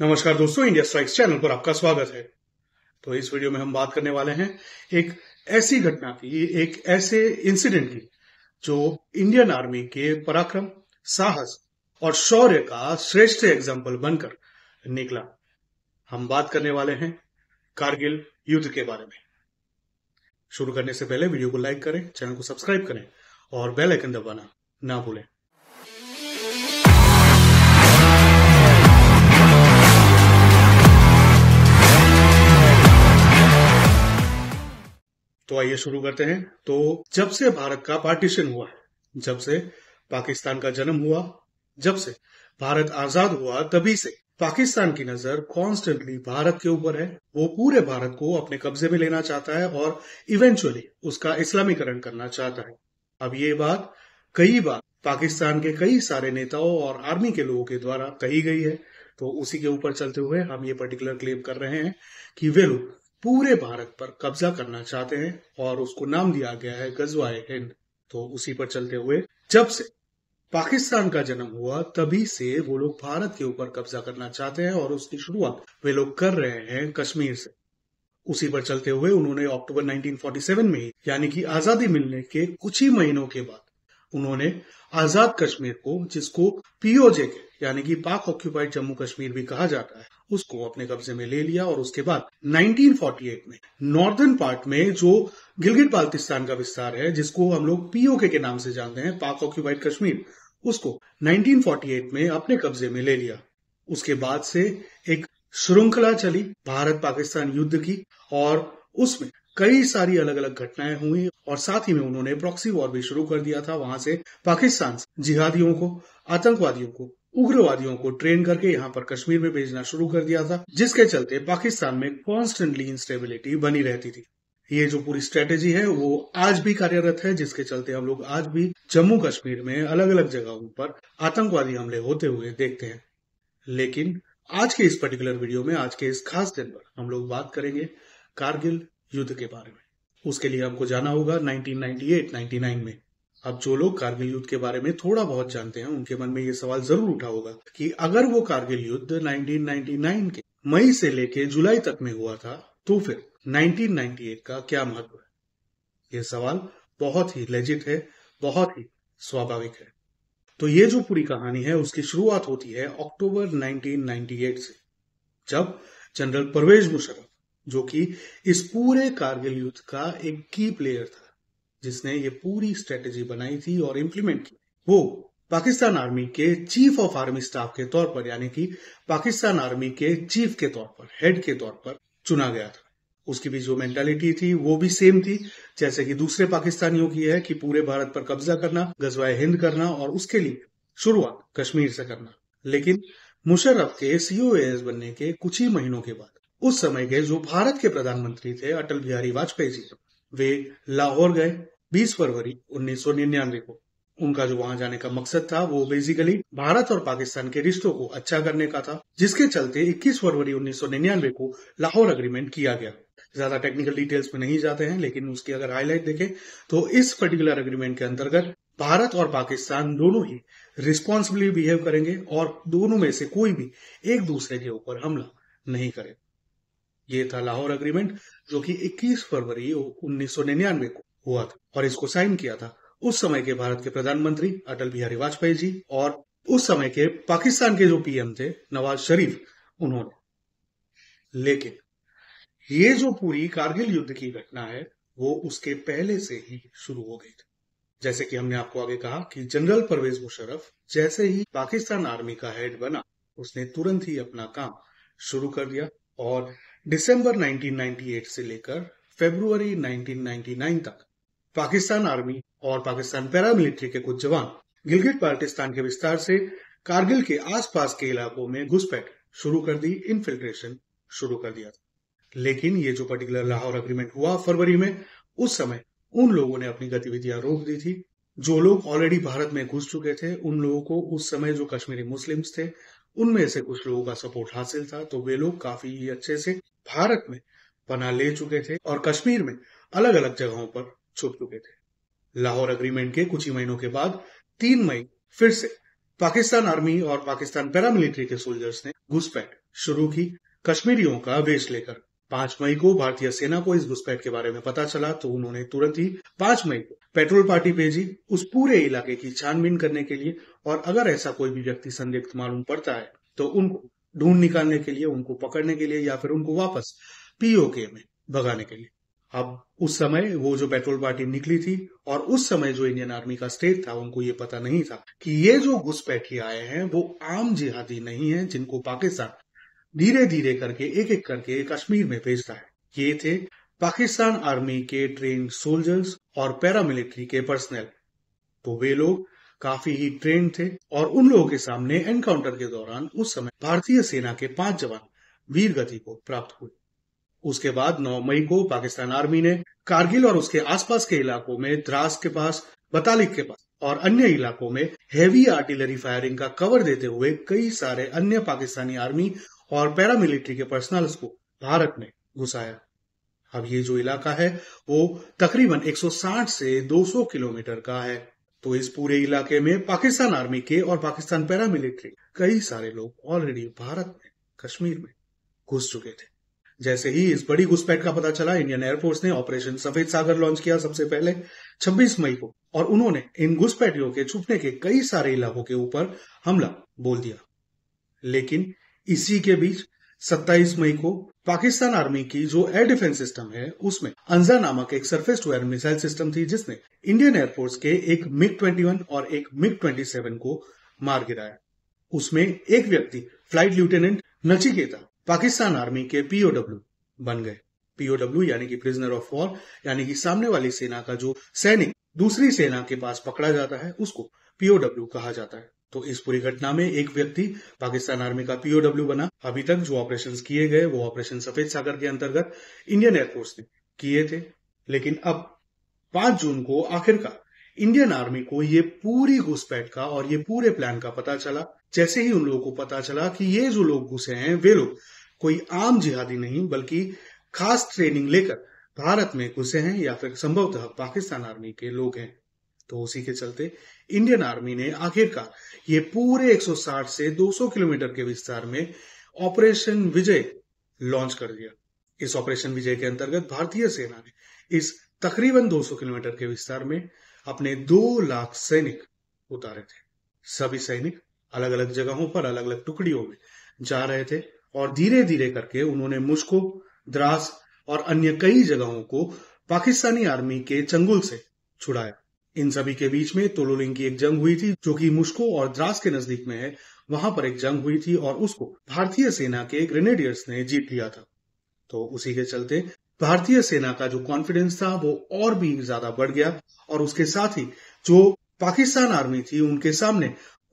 नमस्कार दोस्तों India strikes channel पर आपका स्वागत है तो इस वीडियो में हम बात करने वाले हैं एक ऐसी घटना की एक ऐसे इंसिडेंट की जो इंडियन आर्मी के पराक्रम साहस और शौर्य का श्रेष्ठ एग्जाम्पल बनकर निकला हम बात करने वाले हैं कारगिल युद्ध के बारे में शुरू करने से पहले वीडियो को लाइक करें चैनल को सब्सक्राइब करें और बेलाइकन दबाना ना भूलें तो आइए शुरू करते हैं तो जब से भारत का पार्टीशन हुआ जब से पाकिस्तान का जन्म हुआ जब से भारत आजाद हुआ तभी से पाकिस्तान की नजर कॉन्स्टेंटली भारत के ऊपर है वो पूरे भारत को अपने कब्जे में लेना चाहता है और इवेंचुअली उसका इस्लामीकरण करना चाहता है अब ये बात कई बार पाकिस्तान के कई सारे नेताओं और आर्मी के लोगों के द्वारा कही गई है तो उसी के ऊपर चलते हुए हम ये पर्टिकुलर क्लेम कर रहे हैं कि वे लोग पूरे भारत पर कब्जा करना चाहते हैं और उसको नाम दिया गया है गजवाए हिंद तो उसी पर चलते हुए जब से पाकिस्तान का जन्म हुआ तभी से वो लोग भारत के ऊपर कब्जा करना चाहते हैं और उसकी शुरुआत वे लोग कर रहे हैं कश्मीर से उसी पर चलते हुए उन्होंने अक्टूबर 1947 में ही यानी कि आजादी मिलने के कुछ ही महीनों के बाद उन्होंने आजाद कश्मीर को जिसको पीओजे के यानी कि पाक ऑक्यूपाइड जम्मू कश्मीर भी कहा जाता है उसको अपने कब्जे में ले लिया और उसके बाद 1948 में नॉर्दर्न पार्ट में जो गिलगित बाल्तिस्तान का विस्तार है जिसको हम लोग पीओके के नाम से जानते हैं पाक ऑक्यूपाइड कश्मीर उसको 1948 में अपने कब्जे में ले लिया उसके बाद से एक श्रृंखला चली भारत पाकिस्तान युद्ध की और उसमें कई सारी अलग अलग घटनाएं हुई और साथ ही में उन्होंने प्रॉक्सी वॉर भी शुरू कर दिया था वहां से पाकिस्तान जिहादियों को आतंकवादियों को उग्रवादियों को ट्रेन करके यहाँ पर कश्मीर में भेजना शुरू कर दिया था जिसके चलते पाकिस्तान में कॉन्स्टेंटली इंस्टेबिलिटी बनी रहती थी ये जो पूरी स्ट्रेटेजी है वो आज भी कार्यरत है जिसके चलते हम लोग आज भी जम्मू कश्मीर में अलग अलग जगहों पर आतंकवादी हमले होते हुए देखते हैं लेकिन आज के इस पर्टिकुलर वीडियो में आज के इस खास दिन पर हम लोग बात करेंगे कारगिल युद्ध के बारे में उसके लिए हमको जाना होगा 1998-99 में अब जो लोग कारगिल युद्ध के बारे में थोड़ा बहुत जानते हैं उनके मन में ये सवाल जरूर उठा होगा कि अगर वो कारगिल युद्ध 1999 के मई से लेकर जुलाई तक में हुआ था तो फिर 1998 का क्या महत्व है ये सवाल बहुत ही लेजिट है बहुत ही स्वाभाविक है तो ये जो पूरी कहानी है उसकी शुरुआत होती है अक्टूबर 1998 से जब जनरल परवेज मुशर्रफ जो कि इस पूरे कारगिल युद्ध का एक की प्लेयर था जिसने ये पूरी स्ट्रेटेजी बनाई थी और इम्प्लीमेंट की वो पाकिस्तान आर्मी के चीफ ऑफ आर्मी स्टाफ के तौर पर यानी कि पाकिस्तान आर्मी के चीफ के तौर पर हेड के तौर पर चुना गया था उसकी भी जो मेंटालिटी थी वो भी सेम थी जैसे कि दूसरे पाकिस्तानियों की है कि पूरे भारत पर कब्जा करना गजवाए हिंद करना और उसके लिए शुरुआत कश्मीर से करना लेकिन मुशर्रफ के सीओ बनने के कुछ ही महीनों के बाद उस समय के जो भारत के प्रधानमंत्री थे अटल बिहारी वाजपेयी जी वे लाहौर गए 20 फरवरी 1999 को उनका जो वहां जाने का मकसद था वो बेसिकली भारत और पाकिस्तान के रिश्तों को अच्छा करने का था जिसके चलते 21 फरवरी 1999 को लाहौर अग्रीमेंट किया गया ज्यादा टेक्निकल डिटेल्स में नहीं जाते हैं लेकिन उसकी अगर हाईलाइट देखें तो इस पर्टिकुलर अग्रीमेंट के अंतर्गत भारत और पाकिस्तान दोनों ही रिस्पॉन्सिबली बिहेव करेंगे और दोनों में से कोई भी एक दूसरे के ऊपर हमला नहीं करेगा ये था लाहौर अग्रीमेंट जो कि 21 फरवरी 1999 को हुआ था और इसको साइन किया था उस समय के भारत के प्रधानमंत्री अटल बिहारी वाजपेयी जी और उस समय के पाकिस्तान के जो पीएम थे नवाज शरीफ उन्होंने लेकिन ये जो पूरी कारगिल युद्ध की घटना है वो उसके पहले से ही शुरू हो गई थी जैसे कि हमने आपको आगे कहा कि जनरल परवेज मुशरफ जैसे ही पाकिस्तान आर्मी का हेड बना उसने तुरंत ही अपना काम शुरू कर दिया और दिसंबर 1998 से लेकर फरवरी 1999 तक पाकिस्तान आर्मी और पाकिस्तान पैरामिलिट्री के कुछ जवान गिलगित बाल्टिस्तान के विस्तार से कारगिल के आसपास के इलाकों में घुसपैठ शुरू कर दी इन्फिल्ट्रेशन शुरू कर दिया था लेकिन ये जो पर्टिकुलर लाहौर अग्रीमेंट हुआ फरवरी में उस समय उन लोगों ने अपनी गतिविधियां रोक दी थी जो लोग ऑलरेडी भारत में घुस चुके थे उन लोगों को उस समय जो कश्मीरी मुस्लिम्स थे उनमें से कुछ लोगों का सपोर्ट हासिल था तो वे लोग काफी अच्छे से भारत में पना ले चुके थे और कश्मीर में अलग अलग जगहों पर छुप चुके थे लाहौर अग्रीमेंट के कुछ ही महीनों के बाद तीन मई फिर से पाकिस्तान आर्मी और पाकिस्तान पैरामिलिट्री के सोल्जर्स ने घुसपैठ शुरू की कश्मीरियों का वेश लेकर पांच मई को भारतीय सेना को इस घुसपैठ के बारे में पता चला तो उन्होंने तुरंत ही पांच मई को पेट्रोल पार्टी भेजी उस पूरे इलाके की छानबीन करने के लिए और अगर ऐसा कोई भी व्यक्ति संदिग्ध मालूम पड़ता है तो उनको ढूंढ निकालने के लिए उनको पकड़ने के लिए या फिर उनको वापस पीओके में भगाने के लिए अब उस समय वो जो पेट्रोल पार्टी निकली थी और उस समय जो इंडियन आर्मी का स्टेट था उनको ये पता नहीं था कि ये जो घुसपैठी आए हैं वो आम जिहादी नहीं है जिनको पाकिस्तान धीरे धीरे करके एक एक करके कश्मीर में भेजता है ये थे पाकिस्तान आर्मी के ट्रेन सोल्जर्स और पैरामिलिट्री के पर्सनल तो वे लोग काफी ही ट्रेन थे और उन लोगों के सामने एनकाउंटर के दौरान उस समय भारतीय सेना के पांच जवान वीर गति को प्राप्त हुए उसके बाद 9 मई को पाकिस्तान आर्मी ने कारगिल और उसके आसपास के इलाकों में द्रास के पास बतालिक के पास और अन्य इलाकों में हैवी आर्टिलरी फायरिंग का कवर देते हुए कई सारे अन्य पाकिस्तानी आर्मी और पैरामिलिट्री के पर्सनल को भारत में घुसाया अब ये जो इलाका है वो तकरीबन 160 से 200 किलोमीटर का है तो इस पूरे इलाके में पाकिस्तान आर्मी के और पाकिस्तान पैरामिलिट्री कई सारे लोग ऑलरेडी भारत में कश्मीर में घुस चुके थे जैसे ही इस बड़ी घुसपैठ का पता चला इंडियन एयरफोर्स ने ऑपरेशन सफेद सागर लॉन्च किया सबसे पहले 26 मई को और उन्होंने इन घुसपैठियों के छुपने के कई सारे इलाकों के ऊपर हमला बोल दिया लेकिन इसी के बीच 27 मई को पाकिस्तान आर्मी की जो एयर डिफेंस सिस्टम है उसमें अंजा नामक एक surface to air missile system थी जिसने इंडियन एयरफोर्स के एक मिग 21 और एक मिग 27 को मार गिराया उसमें एक व्यक्ति flight lieutenant Nachiketa Pakistan army के पीओडब्ल्यू बन गए पीओडब्ल्यू यानी कि प्रिजनर ऑफ वॉर यानी कि सामने वाली सेना का जो सैनिक दूसरी सेना के पास पकड़ा जाता है उसको पीओडब्ल्यू कहा जाता है तो इस पूरी घटना में एक व्यक्ति पाकिस्तान आर्मी का पीओडब्ल्यू बना अभी तक जो ऑपरेशन किए गए वो ऑपरेशन सफेद सागर के अंतर्गत इंडियन एयरफोर्स ने किए थे लेकिन अब पांच जून को आखिरकार इंडियन आर्मी को ये पूरी घुसपैठ का और ये पूरे प्लान का पता चला जैसे ही उन लोगों को पता चला कि ये जो लोग घुसे हैं वे लोग कोई आम जिहादी नहीं बल्कि खास ट्रेनिंग लेकर भारत में घुसे हैं या फिर संभवतः पाकिस्तान आर्मी के लोग हैं तो उसी के चलते इंडियन आर्मी ने आखिरकार ये पूरे 160 से 200 किलोमीटर के विस्तार में ऑपरेशन विजय लॉन्च कर दिया इस ऑपरेशन विजय के अंतर्गत भारतीय सेना ने इस तकरीबन 200 किलोमीटर के विस्तार में अपने दो लाख सैनिक उतारे थे सभी सैनिक अलग अलग जगहों पर अलग अलग टुकड़ियों में जा रहे थे और धीरे धीरे करके उन्होंने मुस्को द्रास और अन्य कई जगहों को पाकिस्तानी आर्मी के चंगुल से छुड़ाया इन सभी के बीच में तोलोलिंग की एक जंग हुई थी जो कि मुस्को और द्रास के नजदीक में है वहां पर एक जंग हुई थी और उसको भारतीय सेना के ग्रेनेडियर्स ने जीत लिया था तो उसी के चलते भारतीय सेना का जो कॉन्फिडेंस था वो और भी ज्यादा बढ़ गया और उसके साथ ही जो पाकिस्तान आर्मी थी उनके सामने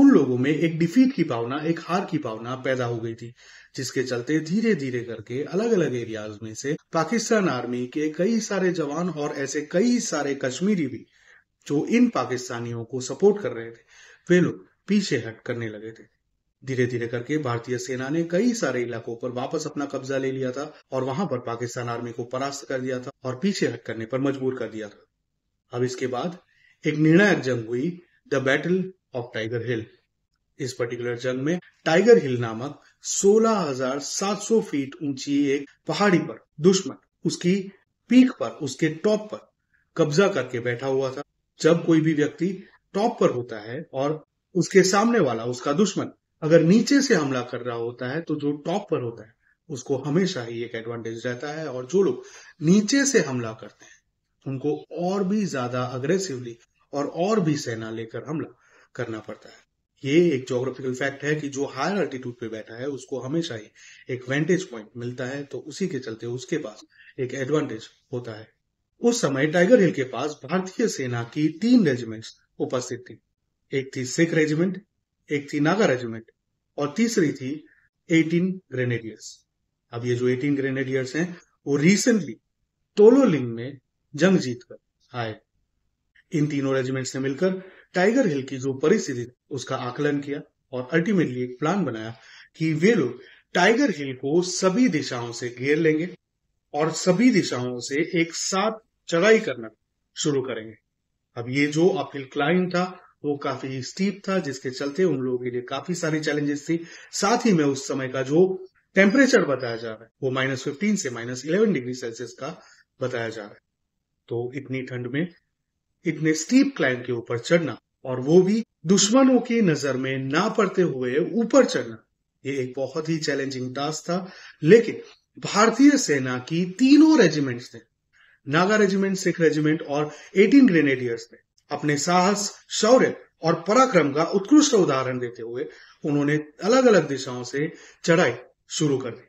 उन लोगों में एक डिफीट की भावना एक हार की भावना पैदा हो गई थी जिसके चलते धीरे धीरे करके अलग अलग एरियाज में से पाकिस्तान आर्मी के कई सारे जवान और ऐसे कई सारे कश्मीरी भी जो इन पाकिस्तानियों को सपोर्ट कर रहे थे वे लोग पीछे हट करने लगे थे धीरे धीरे करके भारतीय सेना ने कई सारे इलाकों पर वापस अपना कब्जा ले लिया था और वहां पर पाकिस्तान आर्मी को परास्त कर दिया था और पीछे हट करने पर मजबूर कर दिया था अब इसके बाद एक निर्णायक जंग हुई the battle of Tiger Hill इस पर्टिकुलर जंग में टाइगर हिल नामक 16,700 फीट ऊंची एक पहाड़ी पर दुश्मन उसकी पीक पर उसके टॉप पर कब्जा करके बैठा हुआ था जब कोई भी व्यक्ति टॉप पर होता है और उसके सामने वाला उसका दुश्मन अगर नीचे से हमला कर रहा होता है तो जो टॉप पर होता है उसको हमेशा ही एक एडवांटेज रहता है और जो लोग नीचे से हमला करते हैं उनको और भी ज्यादा अग्रेसिवली और और भी सेना लेकर हमला करना पड़ता है ये एक जोग्राफिकल फैक्ट है कि जो हायर अल्टीट्यूड पे बैठा है उसको हमेशा ही एक वेंटेज पॉइंट मिलता है तो उसी के चलते उसके पास एक एडवांटेज होता है उस समय टाइगर हिल के पास भारतीय सेना की तीन रेजिमेंट्स उपस्थित थी एक थी सिख रेजिमेंट एक थी नागा रेजिमेंट और तीसरी थी 18 ग्रेनेडियर्स अब ये जो 18 ग्रेनेडियर्स हैं वो रिसेंटली टोलोलिंग में जंग जीत कर आए इन तीनों रेजिमेंट्स ने मिलकर टाइगर हिल की जो परिस्थिति उसका आकलन किया और अल्टीमेटली एक प्लान बनाया कि वे लोग टाइगर हिल को सभी दिशाओं से घेर लेंगे और सभी दिशाओं से एक साथ चढ़ाई करना शुरू करेंगे अब ये जो अपहिल क्लाइंब था वो काफी स्टीप था जिसके चलते उन लोगों के लिए काफी सारी चैलेंजेस थी साथ ही में उस समय का जो टेम्परेचर बताया जा रहा है वो माइनस फिफ्टीन से माइनस इलेवन डिग्री सेल्सियस का बताया जा रहा है तो इतनी ठंड में इतने स्टीप क्लाइंब के ऊपर चढ़ना और वो भी दुश्मनों की नजर में ना पड़ते हुए ऊपर चढ़ना ये एक बहुत ही चैलेंजिंग टास्क था लेकिन भारतीय सेना की तीनों रेजिमेंट्स थे नागा रेजिमेंट सिख रेजिमेंट और 18 ग्रेनेडियर्स थे अपने साहस शौर्य और पराक्रम का उत्कृष्ट उदाहरण देते हुए उन्होंने अलग अलग दिशाओं से चढ़ाई शुरू कर दी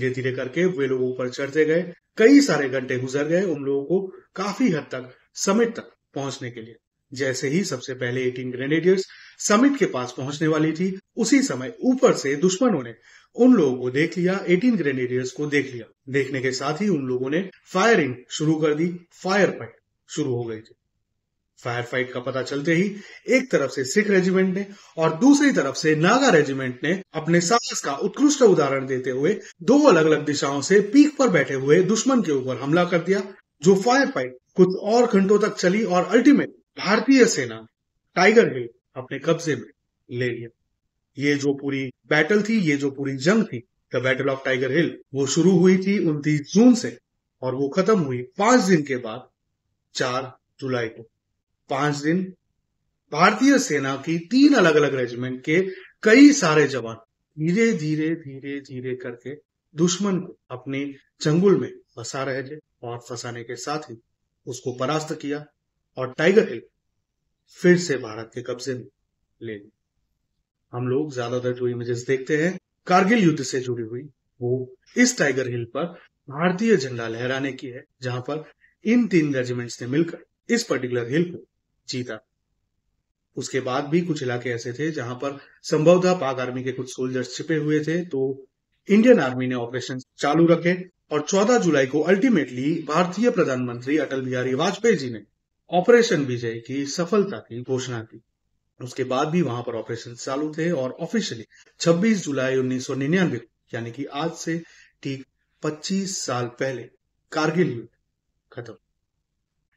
धीरे धीरे करके वे लोग ऊपर चढ़ते गए कई सारे घंटे गुजर गए उन लोगों को काफी हद तक समय तक पहुंचने के लिए जैसे ही सबसे पहले 18 ग्रेनेडियर्स समिट के पास पहुंचने वाली थी उसी समय ऊपर से दुश्मनों ने उन लोगों को देख लिया 18 ग्रेनेडियर्स को देख लिया देखने के साथ ही उन लोगों ने फायरिंग शुरू कर दी फायर फाइट शुरू हो गई थी फायर फाइट का पता चलते ही एक तरफ से सिख रेजिमेंट ने और दूसरी तरफ से नागा रेजिमेंट ने अपने साहस का उत्कृष्ट उदाहरण देते हुए दो अलग अलग दिशाओं से पीक पर बैठे हुए दुश्मन के ऊपर हमला कर दिया जो फायर फाइट कुछ और घंटों तक चली और अल्टीमेट भारतीय सेना टाइगर हिल अपने कब्जे में ले लिया ये जो पूरी बैटल थी ये जो पूरी जंग थी the battle of Tiger Hill वो शुरू हुई थी उनतीस जून से और वो खत्म हुई पांच दिन के बाद चार जुलाई को पांच दिन भारतीय सेना की तीन अलग अलग रेजिमेंट के कई सारे जवान धीरे धीरे धीरे धीरे करके दुश्मन को अपने चंगुल में फंसा रहे थे और फंसाने के साथ ही उसको परास्त किया और टाइगर हिल फिर से भारत के कब्जे में ले ली हम लोग ज्यादातर जो इमेजेस देखते हैं कारगिल युद्ध से जुड़ी हुई वो इस टाइगर हिल पर भारतीय झंडा लहराने की है जहां पर इन तीन रेजिमेंट्स ने मिलकर इस पर्टिकुलर हिल को जीता उसके बाद भी कुछ इलाके ऐसे थे जहां पर संभवतः पाक आर्मी के कुछ सोल्जर्स छिपे हुए थे तो इंडियन आर्मी ने ऑपरेशन चालू रखे और 14 जुलाई को अल्टीमेटली भारतीय प्रधानमंत्री अटल बिहारी वाजपेयी जी ने ऑपरेशन विजय की सफलता की घोषणा की उसके बाद भी वहां पर ऑपरेशन चालू थे और ऑफिशियली 26 जुलाई 1999 यानी कि आज से ठीक 25 साल पहले कारगिल युद्ध खत्म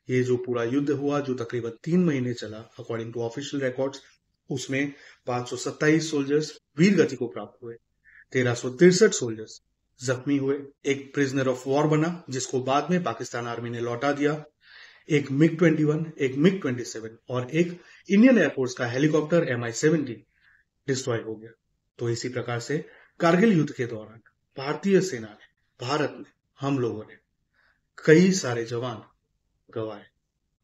ये जो पूरा युद्ध हुआ जो तकरीबन तीन महीने चला अकॉर्डिंग टू ऑफिशियल रिकॉर्ड्स उसमें 527 सोल्जर्स वीर गति को प्राप्त हुए तेरह सोल्जर्स जख्मी हुए एक प्रिजनर ऑफ वॉर बना जिसको बाद में पाकिस्तान आर्मी ने लौटा दिया एक मिग 21, एक मिग 27 और एक इंडियन एयरफोर्स का हेलीकॉप्टर एम आई डिस्ट्रॉय हो गया तो इसी प्रकार से कारगिल युद्ध के दौरान भारतीय सेना ने भारत में हम लोगों ने कई सारे जवान गवाए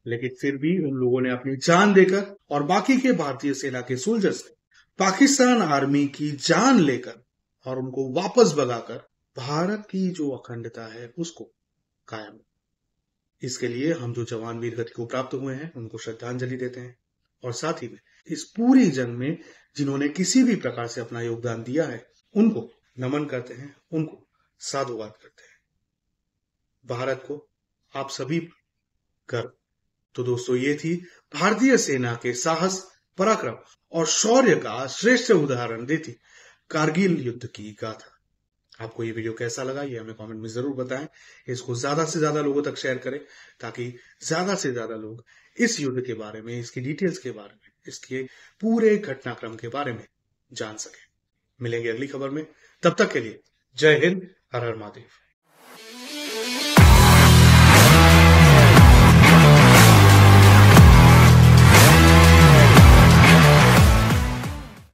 लेकिन फिर भी उन लोगों ने अपनी जान देकर और बाकी के भारतीय सेना के सोल्जर्स ने पाकिस्तान आर्मी की जान लेकर और उनको वापस भगाकर भारत की जो अखंडता है उसको कायम इसके लिए हम जो जवान वीरगति को प्राप्त हुए हैं उनको श्रद्धांजलि देते हैं और साथ ही में इस पूरी जंग में जिन्होंने किसी भी प्रकार से अपना योगदान दिया है उनको नमन करते हैं उनको साधुवाद करते हैं भारत को आप सभी कर तो दोस्तों ये थी भारतीय सेना के साहस पराक्रम और शौर्य का श्रेष्ठ उदाहरण देती कारगिल युद्ध की गाथा आपको ये वीडियो कैसा लगा ये हमें कमेंट में जरूर बताएं इसको ज्यादा से ज्यादा लोगों तक शेयर करें ताकि ज्यादा से ज्यादा लोग इस युद्ध के बारे में इसकी डिटेल्स के बारे में इसके पूरे घटनाक्रम के बारे में जान सके मिलेंगे अगली खबर में तब तक के लिए जय हिंद हर हर महादेव